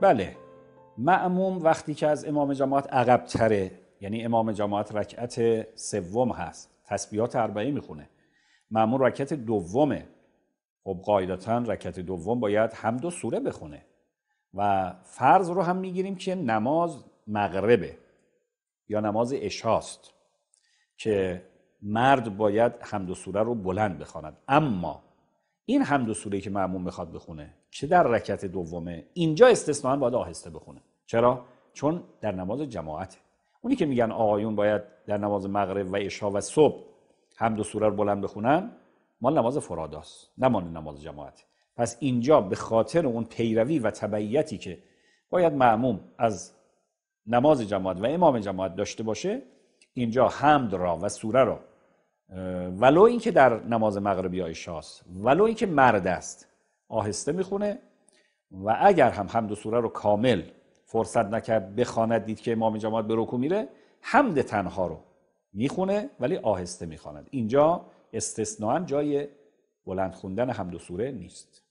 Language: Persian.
بله معموم وقتی که از امام جماعت عقب تره یعنی امام جماعت رکعت سوم هست تسبیحات اربعه میخونه معموم رکعت دومه خب قاعدتا رکعت دوم باید هم دو سوره بخونه و فرض رو هم میگیریم که نماز مغربه یا نماز اشاست که مرد باید هم دو سوره رو بلند بخواند اما این هم دو سوره که معموم میخواد بخونه چه در رکت دومه اینجا استثنا باید آهسته بخونه چرا چون در نماز جماعت اونی که میگن آقایون باید در نماز مغرب و عشا و صبح هم دو سوره رو بلند بخونن مال نماز فراداست نه نماز جماعت پس اینجا به خاطر اون پیروی و تبعیتی که باید معموم از نماز جماعت و امام جماعت داشته باشه اینجا حمد را و سوره را ولو اینکه در نماز مغربی های ولو اینکه مرد است آهسته میخونه و اگر هم حمد و سوره رو کامل فرصت نکرد بخواند دید که امام جماعت به رکوع میره حمد تنها رو میخونه ولی آهسته میخواند اینجا استثناا جای بلند خوندن حمد و سوره نیست